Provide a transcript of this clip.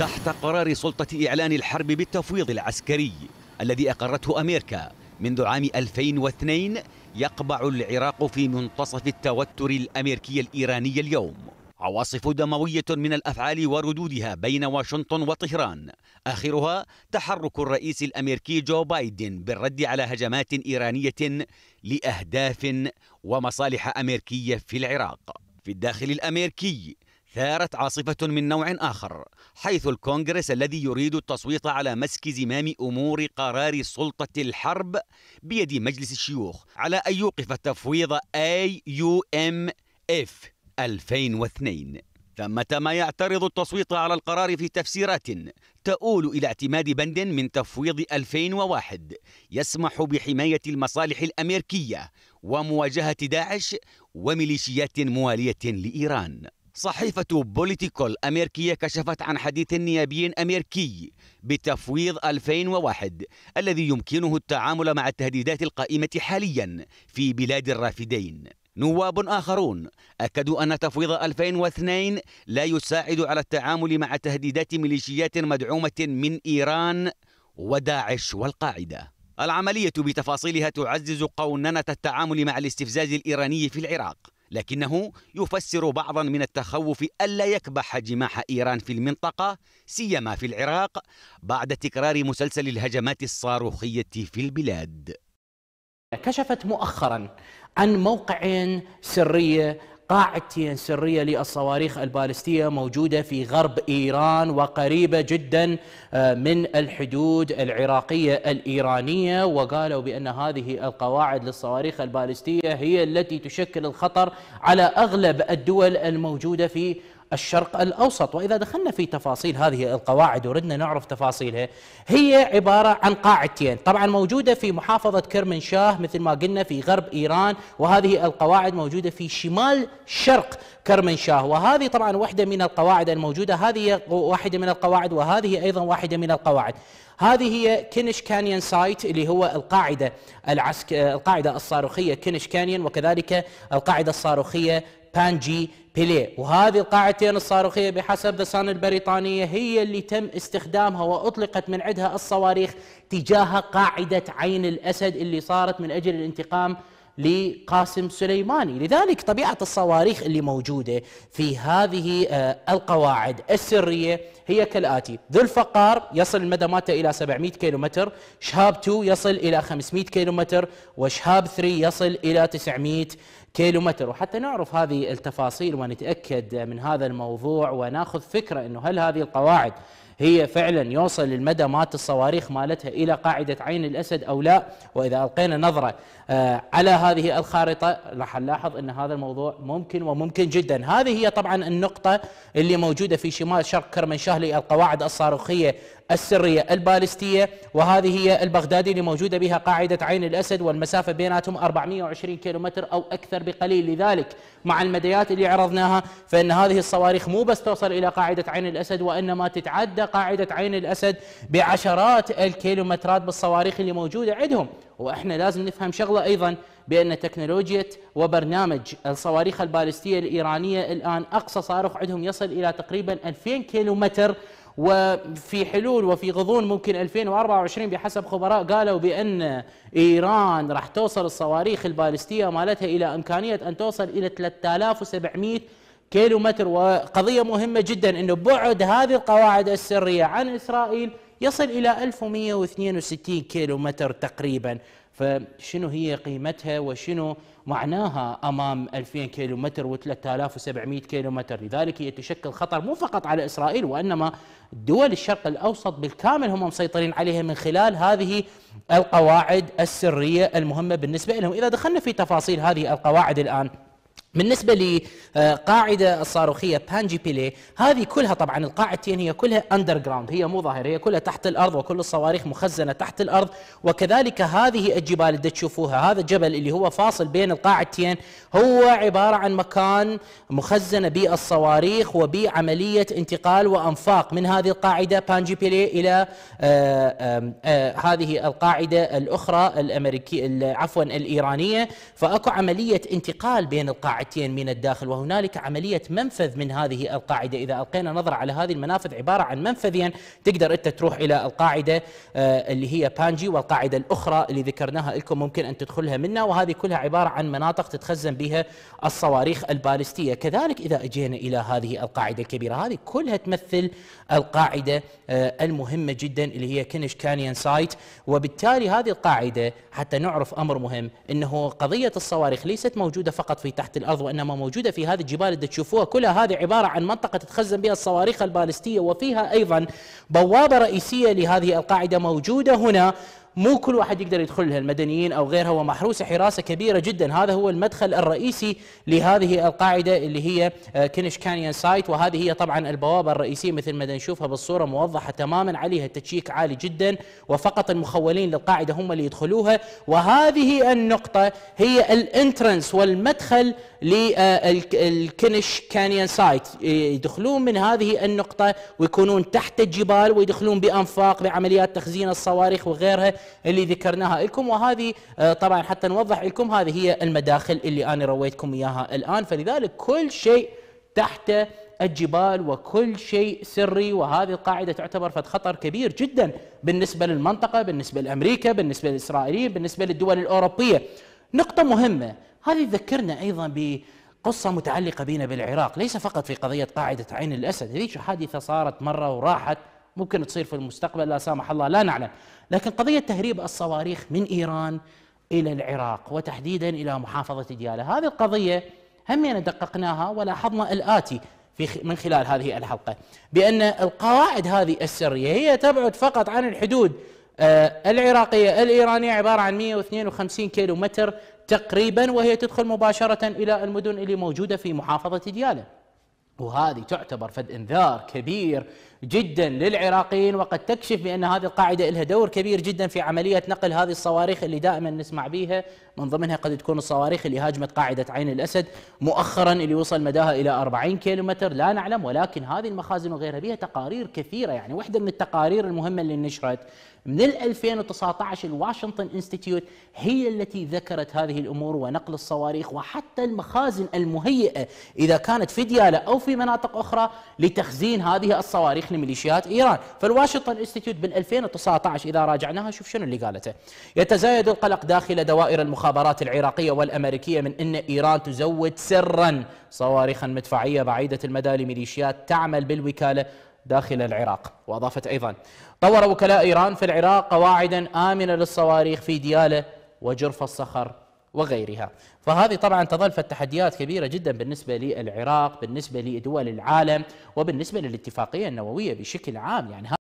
تحت قرار سلطة إعلان الحرب بالتفويض العسكري الذي أقرته أمريكا منذ عام 2002 يقبع العراق في منتصف التوتر الأمريكي الإيراني اليوم عواصف دموية من الأفعال وردودها بين واشنطن وطهران آخرها تحرك الرئيس الأمريكي جو بايدن بالرد على هجمات إيرانية لأهداف ومصالح أمريكية في العراق في الداخل الأمريكي ثارت عاصفة من نوع آخر حيث الكونغرس الذي يريد التصويت على مسك زمام أمور قرار سلطة الحرب بيد مجلس الشيوخ على أن يوقف تفويض AUMF 2002 ثمة ما يعترض التصويت على القرار في تفسيرات تؤول إلى اعتماد بند من تفويض 2001 يسمح بحماية المصالح الأمريكية ومواجهة داعش وميليشيات موالية لإيران صحيفة بوليتيكول الأمريكية كشفت عن حديث نيابي أمريكي بتفويض 2001 الذي يمكنه التعامل مع التهديدات القائمة حاليا في بلاد الرافدين نواب آخرون أكدوا أن تفويض 2002 لا يساعد على التعامل مع تهديدات ميليشيات مدعومة من إيران وداعش والقاعدة العملية بتفاصيلها تعزز قوننة التعامل مع الاستفزاز الإيراني في العراق لكنه يفسر بعضا من التخوف ألا يكبح جماح إيران في المنطقة سيما في العراق بعد تكرار مسلسل الهجمات الصاروخية في البلاد كشفت مؤخرا عن موقع سرية قاعدتين سرية للصواريخ البالستية موجودة في غرب إيران وقريبة جدا آه، من الحدود العراقية الإيرانية وقالوا بأن هذه القواعد للصواريخ البالستية هي التي تشكل الخطر على أغلب الدول الموجودة في الشرق الأوسط وإذا دخلنا في تفاصيل هذه القواعد وردنا نعرف تفاصيلها هي عبارة عن قاعدتين طبعا موجودة في محافظة كرمنشاه مثل ما قلنا في غرب إيران وهذه القواعد موجودة في شمال شرق كرمنشاه وهذه طبعا واحدة من القواعد الموجودة هذه واحدة من القواعد وهذه أيضا واحدة من القواعد هذه هي كينش كانيون سايت اللي هو القاعدة العسك... القاعدة الصاروخية كينش كانيون وكذلك القاعدة الصاروخية بانجي بيليه وهذه القاعدتين الصاروخية بحسب ذا سان البريطانية هي اللي تم استخدامها وأطلقت من عدها الصواريخ تجاه قاعدة عين الأسد اللي صارت من أجل الانتقام لقاسم سليماني لذلك طبيعة الصواريخ اللي موجودة في هذه آه، القواعد السرية هي كالآتي ذو الفقار يصل المدى مالته إلى 700 كيلومتر شهاب 2 يصل إلى 500 كيلومتر وشهاب 3 يصل إلى 900 كيلومتر كيلومتر وحتى نعرف هذه التفاصيل ونتأكد من هذا الموضوع وناخذ فكرة أنه هل هذه القواعد هي فعلا يوصل المدى مات الصواريخ مالتها إلى قاعدة عين الأسد أو لا وإذا ألقينا نظرة آه، على هذه الخارطة راح نلاحظ أن هذا الموضوع ممكن وممكن جدا هذه هي طبعا النقطة اللي موجودة في شمال شرق كرمنشاه للقواعد الصاروخية السرية البالستية وهذه هي البغدادي اللي موجودة بها قاعدة عين الأسد والمسافة بيناتهم 420 كيلومتر أو أكثر بقليل لذلك مع المديات اللي عرضناها فإن هذه الصواريخ مو بس توصل إلى قاعدة عين الأسد وإنما تتعدى قاعدة عين الأسد بعشرات الكيلومترات بالصواريخ اللي موجودة عندهم وإحنا لازم نفهم شغلة أيضا بأن تكنولوجيا وبرنامج الصواريخ البالستية الإيرانية الآن أقصى صاروخ عندهم يصل إلى تقريبا 2000 كيلومتر وفي حلول وفي غضون ممكن 2024 بحسب خبراء قالوا بأن إيران راح توصل الصواريخ البالستية مالتها إلى إمكانية أن توصل إلى 3700 كيلو متر وقضية مهمة جدا أنه بعد هذه القواعد السرية عن إسرائيل يصل إلى 1162 كيلو متر تقريبا فشنو هي قيمتها وشنو معناها امام 2000 كيلو متر و3700 كيلو متر، لذلك هي تشكل خطر مو فقط على اسرائيل وانما دول الشرق الاوسط بالكامل هم مسيطرين عليها من خلال هذه القواعد السريه المهمه بالنسبه لهم، اذا دخلنا في تفاصيل هذه القواعد الان بالنسبة لقاعدة آه، الصاروخية بانجي بيلي هذه كلها طبعا القاعدتين هي كلها اندر جراوند هي مو ظاهرة هي كلها تحت الأرض وكل الصواريخ مخزنة تحت الأرض وكذلك هذه الجبال اللي تشوفوها هذا الجبل اللي هو فاصل بين القاعدتين هو عبارة عن مكان مخزنة بالصواريخ وبعملية انتقال وأنفاق من هذه القاعدة بانجي بيلي إلى آآ آه، آآ آه، هذه القاعدة الأخرى الأمريكية عفوا الإيرانية فأكو عملية انتقال بين القاعدة قاعدتين من الداخل وهنالك عملية منفذ من هذه القاعدة إذا ألقينا نظرة على هذه المنافذ عبارة عن منفذين تقدر أنت تروح إلى القاعدة آه، اللي هي بانجي والقاعدة الأخرى اللي ذكرناها لكم ممكن أن تدخلها منا وهذه كلها عبارة عن مناطق تتخزن بها الصواريخ البالستية كذلك إذا أجينا إلى هذه القاعدة الكبيرة هذه كلها تمثل القاعدة آه، المهمة جدا اللي هي كنش كانيان سايت وبالتالي هذه القاعدة حتى نعرف أمر مهم أنه قضية الصواريخ ليست موجودة فقط في تحت الأرض الأرض وإنما موجودة في هذه الجبال اللي تشوفوها كلها هذه عبارة عن منطقة تتخزن بها الصواريخ البالستية وفيها أيضا بوابة رئيسية لهذه القاعدة موجودة هنا مو كل واحد يقدر يدخلها المدنيين أو غيرها ومحروسة حراسة كبيرة جدا هذا هو المدخل الرئيسي لهذه القاعدة اللي هي كينش كانيون سايت وهذه هي طبعا البوابة الرئيسية مثل ما نشوفها بالصورة موضحة تماما عليها التشيك عالي جدا وفقط المخولين للقاعدة هم اللي يدخلوها وهذه النقطة هي الانترنس والمدخل للكنش كانيون سايت يدخلون من هذه النقطة ويكونون تحت الجبال ويدخلون بأنفاق بعمليات تخزين الصواريخ وغيرها اللي ذكرناها لكم وهذه آه، طبعا حتى نوضح لكم هذه هي المداخل اللي أنا رويتكم إياها الآن فلذلك كل شيء تحت الجبال وكل شيء سري وهذه القاعدة تعتبر فد خطر كبير جدا بالنسبة للمنطقة بالنسبة لأمريكا بالنسبة للإسرائيليين بالنسبة للدول الأوروبية نقطة مهمة هذه تذكرنا أيضا ب قصة متعلقة بنا بالعراق ليس فقط في قضية قاعدة عين الأسد هذيك حادثة صارت مرة وراحت ممكن تصير في المستقبل لا سامح الله لا نعلم لكن قضية تهريب الصواريخ من إيران إلى العراق وتحديدا إلى محافظة ديالى هذه القضية هم يعني دققناها ولاحظنا الآتي في من خلال هذه الحلقة بأن القواعد هذه السرية هي تبعد فقط عن الحدود آه، العراقية الإيرانية عبارة عن 152 كيلو متر تقريبا وهي تدخل مباشرة إلى المدن اللي موجودة في محافظة ديالى وهذه تعتبر فد انذار كبير جدا للعراقيين وقد تكشف بأن هذه القاعدة لها دور كبير جدا في عملية نقل هذه الصواريخ اللي دائما نسمع بها من ضمنها قد تكون الصواريخ اللي هاجمت قاعدة عين الأسد مؤخرا اللي وصل مداها إلى 40 كيلومتر لا نعلم ولكن هذه المخازن وغيرها بها تقارير كثيرة يعني واحدة من التقارير المهمة اللي نشرت من 2019 الواشنطن انستيتيوت هي التي ذكرت هذه الأمور ونقل الصواريخ وحتى المخازن المهيئة إذا كانت في دياله أو في مناطق أخرى لتخزين هذه الصواريخ داخل ميليشيات إيران فالواشنطن انستيتيوت بال 2019 إذا راجعناها شوف شنو اللي قالته يتزايد القلق داخل دوائر المخابرات العراقية والأمريكية من أن إيران تزود سرا صواريخا مدفعية بعيدة المدى لميليشيات تعمل بالوكالة داخل العراق وأضافت أيضا طور وكلاء إيران في العراق قواعدا آمنة للصواريخ في ديالة وجرف الصخر وغيرها فهذه طبعا تظل تحديات كبيرة جدا بالنسبة للعراق بالنسبة لدول العالم وبالنسبة للاتفاقية النووية بشكل عام يعني